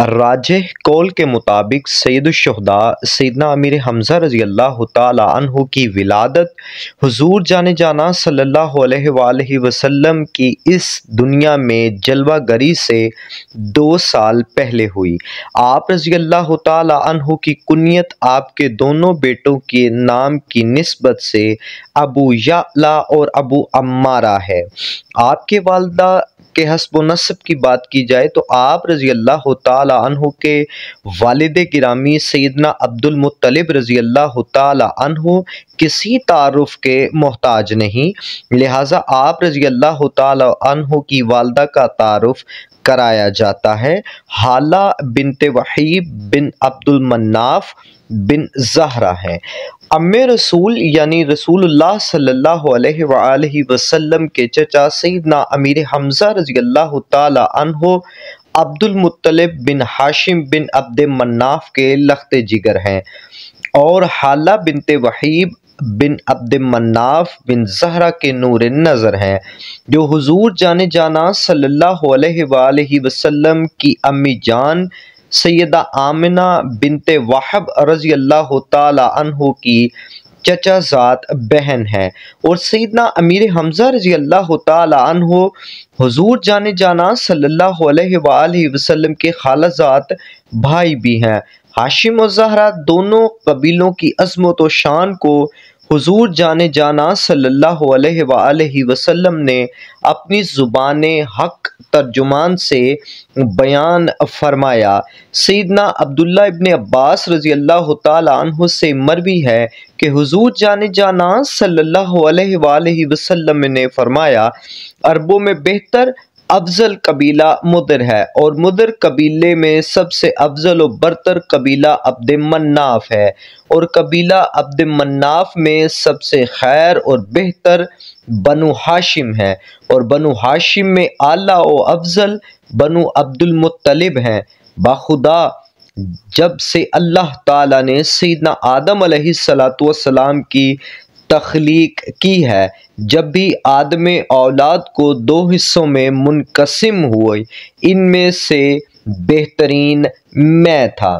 राज कौल के मुताबिक सैदुलशहदा सैदना अमीर हमज़ा रजी अल्लाह तु की विलादत हजूर जाने जाना सल्ला वसम की इस दुनिया में जलवा गरी से दो साल पहले हुई आप रजी अल्लाह तु की कुत आपके दोनों बेटों के नाम की नस्बत से अबू या और अबू अम्मारा है आपके वालदा के हसब नसब की बात की जाए तो आप रज़ी अल्लाह तहु के वालद ग्रामी सैदना अब्दुलमतलब रज़ी अल्लाह तहु किसी तारफ़ के मोहताज नहीं लिहाजा आप रज़ी अल्लाह तहु की वालदा का तारफ़ कराया जाता है हाला बिनते वहीब बिन अब्दुलमन्नाफ बिन जहरा हैं अम्मे रसूल यानी रसूलुल्लाह सल्लल्लाहु अलैहि वसल्लम के चचा सैदना अमीर हमज़ा रजी अल्लाह तहो अब्दुलमतलब बिन हाशिम बिन अब्द मन्नाफ के लखते जिगर हैं और हाला बिनते वहीब बिन अब्द मन्नाफ बिन जहरा के नूर नज़र हैं जो हुजूर जाने जाना सल्लल्लाहु अलैहि वसल्लम की अम्मी जान सैदा आमिना बिनते वाहब रजी अल्लाह तहु की चचा जात बहन है और सैदना अमीर हमजा रजी अल्लाह तहु हजूर जाने जाना सल्ला वसलम वसल्लम के खालाजात भाई भी हैं हाशिम और जहरा दोनों कबीलों की अजमत व शान को हुजूर जाने जाना सल्लल्लाहु अलैहि वसल्लम ने अपनी ज़ुबान हक तर्जुमान से बयान फरमाया सदना अब्दुल्ला इबन अब्बास रज़ी अल्लाह तह से मरवी है कि हुजूर जाने जाना सल्लल्लाहु अलैहि वसल्लम ने फरमाया अरबों में बेहतर अफजल कबीला मुदर है और मुदर कबीले में सबसे अफजल व बरतर कबीला अब्द मन्नाफ है और कबीला अब्द मन्नाफ में सबसे खैर और बेहतर बनु हाशिम है और बनु हाशिम में आला व अफजल बनु अब्दुलमतलब हैं बाखुदा जब से अल्लाह ताला ने सीदना आदम सलाम की तख्लीक की है जब भी आदम औलाद को दो हिस्सों में मुनकसम हुए इनमें से बेहतरीन मैं था